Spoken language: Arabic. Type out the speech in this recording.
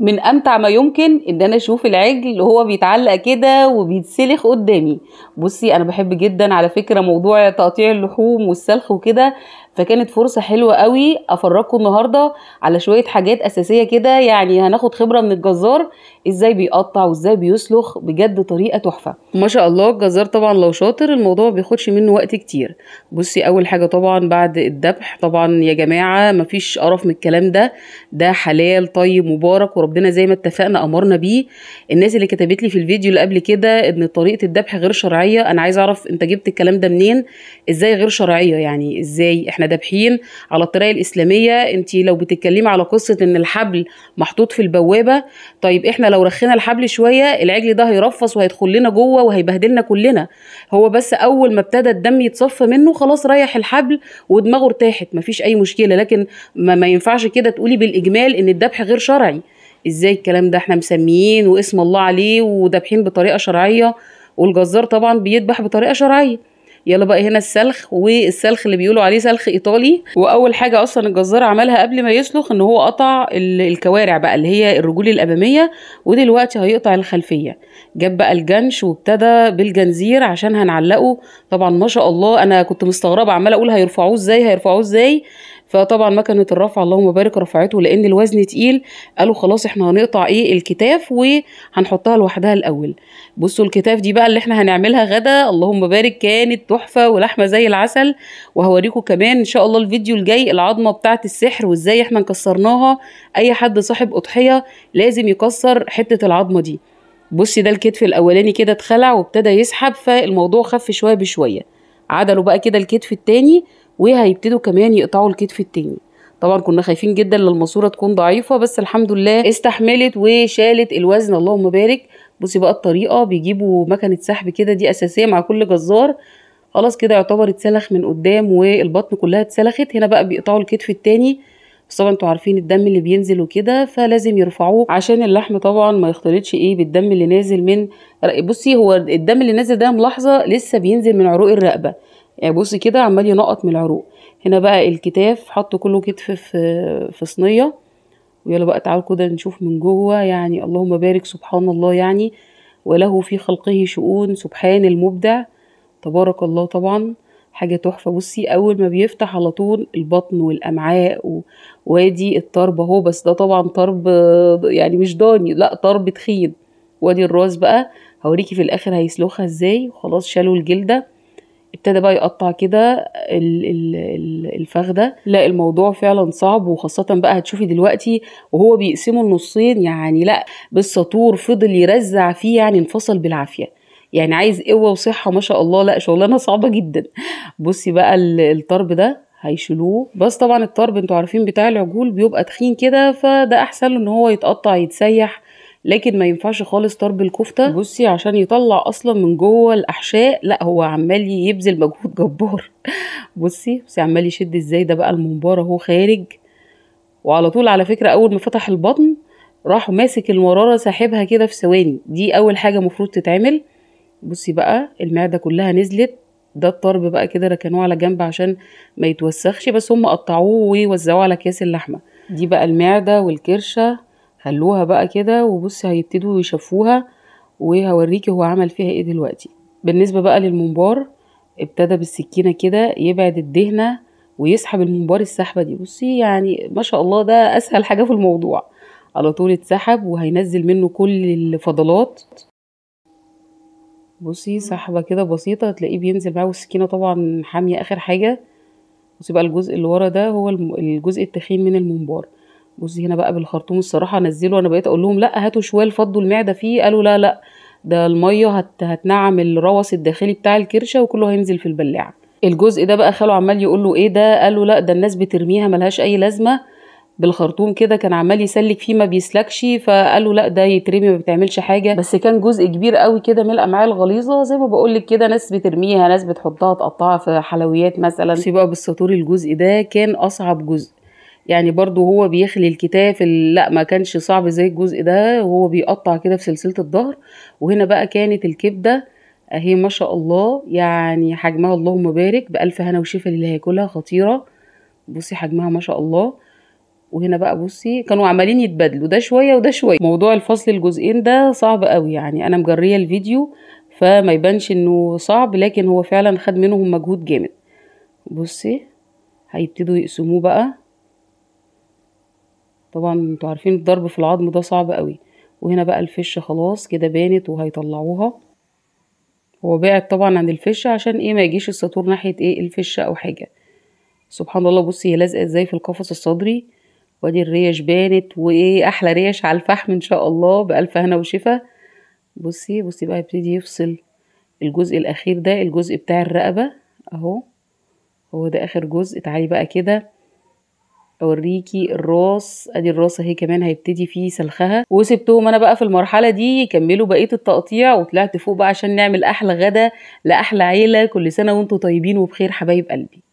من امتع ما يمكن ان انا اشوف العجل وهو بيتعلق كده وبيتسلخ قدامي بصي انا بحب جدا على فكره موضوع تقطيع اللحوم والسلخ وكده فكانت فرصه حلوه قوي افرجكم النهارده على شويه حاجات اساسيه كده يعني هناخد خبره من الجزار ازاي بيقطع وازاي بيسلخ بجد طريقه تحفه ما شاء الله الجزار طبعا لو شاطر الموضوع بياخدش منه وقت كتير بصي اول حاجه طبعا بعد الدبح طبعا يا جماعه مفيش قرف من الكلام ده ده حلال طيب مبارك وربنا زي ما اتفقنا امرنا بيه الناس اللي كتبت لي في الفيديو اللي قبل كده ان طريقه الدبح غير شرعيه انا عايزه اعرف انت جبت الكلام ده منين ازاي غير شرعيه يعني ازاي احنا احنا دابحين على الطريقه الاسلاميه انت لو بتتكلمي على قصه ان الحبل محطوط في البوابه طيب احنا لو رخينا الحبل شويه العجل ده هيرفص وهيدخل لنا جوه وهيبهدلنا كلنا هو بس اول ما ابتدى الدم يتصفى منه خلاص ريح الحبل ودماغه ارتاحت مفيش اي مشكله لكن ما, ما ينفعش كده تقولي بالاجمال ان الدبح غير شرعي ازاي الكلام ده احنا مسميين واسم الله عليه ودبحين بطريقه شرعيه والجزار طبعا بيدبح بطريقه شرعيه يلا بقى هنا السلخ والسلخ اللي بيقولوا عليه سلخ ايطالي واول حاجه اصلا الجزار عملها قبل ما يسلخ ان هو قطع الكوارع بقى اللي هي الرجول الاماميه ودلوقتي هيقطع الخلفيه جاب بقى الجنش وابتدى بالجنزير عشان هنعلقه طبعا ما شاء الله انا كنت مستغربه عماله اقول هيرفعوه ازاي هيرفعوه ازاي فطبعا مكنه الرفع اللهم بارك رفعته لان الوزن تقيل قالوا خلاص احنا هنقطع ايه الكتاف وهنحطها لوحدها الاول بصوا الكتاف دي بقى اللي احنا هنعملها غدا اللهم بارك كانت تحفه ولحمه زي العسل وهوريكم كمان ان شاء الله الفيديو الجاي العظمه بتاعه السحر وازاي احنا كسرناها اي حد صاحب اضحيه لازم يكسر حته العظمه دي بصي ده الكتف الاولاني كده اتخلع وابتدى يسحب فالموضوع خف شويه بشويه عدلوا بقى كده الكتف التاني وهيبتدوا كمان يقطعوا الكتف التاني طبعا كنا خايفين جدا للماسوره تكون ضعيفه بس الحمد لله استحملت وشالت الوزن اللهم بارك بصي بقى الطريقه بيجيبوا مكنه سحب كده دي اساسيه مع كل جزار خلاص كده يعتبر اتسلخ من قدام والبطن كلها اتسلخت هنا بقى بيقطعوا الكتف التاني بس طبعا انتوا عارفين الدم اللي بينزل وكده فلازم يرفعوه عشان اللحم طبعا ما يختلطش ايه بالدم اللي نازل من بصي هو الدم اللي نازل ده ملاحظه لسه بينزل من عروق الرقبه يعني بصي كده عمال ينقط من العروق هنا بقى الكتاف حط كله كتف في في صينيه ويلا بقى تعالوا كده نشوف من جوه يعني اللهم بارك سبحان الله يعني وله في خلقه شؤون سبحان المبدع تبارك الله طبعا حاجة تحفة بصي أول ما بيفتح على طول البطن والأمعاء وادي الطرب أهو بس ده طبعا طرب يعني مش ضاني لأ طرب تخين وادي الراس بقى هوريكي في الآخر هيسلخها ازاي وخلاص شالوا الجلدة ابتدى بقى يقطع كده الفخ ده لا الموضوع فعلا صعب وخاصة بقى هتشوفي دلوقتي وهو بيقسمه النصين يعني لا بالسطور فضل يرزع فيه يعني انفصل بالعافية يعني عايز قوه وصحه ما شاء الله لا شغلانه صعبه جدا بصي بقى الطرب ده هيشيلوه بس طبعا الطرب انتوا عارفين بتاع العجول بيبقى تخين كده فده احسن ان هو يتقطع يتسيح لكن ما ينفعش خالص طرب الكفته بصي عشان يطلع اصلا من جوه الاحشاء لا هو عمال يبذل مجهود جبار بصي بصي عمال يشد ازاي ده بقى الممبار اهو خارج وعلى طول على فكره اول ما فتح البطن راح ماسك المراره ساحبها كده في ثواني دي اول حاجه المفروض تتعمل بصي بقى المعده كلها نزلت ده الطرب بقى كده ركنوه على جنب عشان ما يتوسخش بس هم قطعوه ووزعوه على اكياس اللحمه دي بقى المعده والكرشه خلوها بقى كده وبصي هيبتدوا يشفوها وهوريكي هو عمل فيها ايه دلوقتي بالنسبه بقى للممبار ابتدى بالسكينه كده يبعد الدهنه ويسحب الممبار السحبه دي بصي يعني ما شاء الله ده اسهل حاجه في الموضوع على طول اتسحب وهينزل منه كل الفضلات بصي سحبه كده بسيطه تلاقيه بينزل معاه والسكينه طبعا حاميه اخر حاجه بصي بقى الجزء اللي ورا ده هو الجزء التخين من الممبار بصي هنا بقى بالخرطوم الصراحه نزله انا بقيت اقول لهم لا هاتوا شوال فضوا المعده فيه قالوا لا لا ده الميه هت... هتنعم الروث الداخلي بتاع الكرشه وكله هينزل في البلاعه الجزء ده بقى خاله عمال يقول له ايه ده قالوا لا ده الناس بترميها ملهاش اي لازمه بالخرطوم كده كان عمال يسلك فيه ما بيسلكش فقالوا لا ده يترمي ما بتعملش حاجه بس كان جزء كبير قوي كده ملقى معاه الغليظه زي ما بقول لك كده ناس بترميها ناس بتحطها تقطعها في حلويات مثلا بقى بالسطور الجزء ده كان اصعب جزء يعني برضو هو بيخلي الكتاف لا ما كانش صعب زي الجزء ده وهو بيقطع كده في سلسله الظهر وهنا بقى كانت الكبده اهي ما شاء الله يعني حجمها اللهم بارك بألف هنا وشفا اللي هياكلها خطيرة بصي حجمها ما شاء الله وهنا بقى بصي كانوا عمالين يتبادلوا ده شوية وده شوية موضوع الفصل الجزئين ده صعب قوي يعني انا مجرية الفيديو فما يبانش انه صعب لكن هو فعلا خد منهم مجهود جامد بصي هيبتدوا يقسموه بقى طبعا انتوا عارفين الضرب في العظم ده صعب قوي وهنا بقى الفش خلاص كده بانت وهيطلعوها هو بعد طبعا عن الفش عشان ايه ما يجيش الساتور ناحيه ايه الفش او حاجه سبحان الله بصي هي لازقه ازاي في القفص الصدري وادي الريش بانت وايه احلى ريش على الفحم ان شاء الله بالف هنا وشفا بصي بصي بقى يبتدي يفصل الجزء الاخير ده الجزء بتاع الرقبه اهو هو ده اخر جزء تعالي بقى كده اوريكي الراس ادي الراس اهي كمان هيبتدي فيه سلخها وسبتهم انا بقى في المرحله دي يكملوا بقيه التقطيع وطلعت فوق بقى عشان نعمل احلى غدا لاحلى عيله كل سنه وانتم طيبين وبخير حبايب قلبي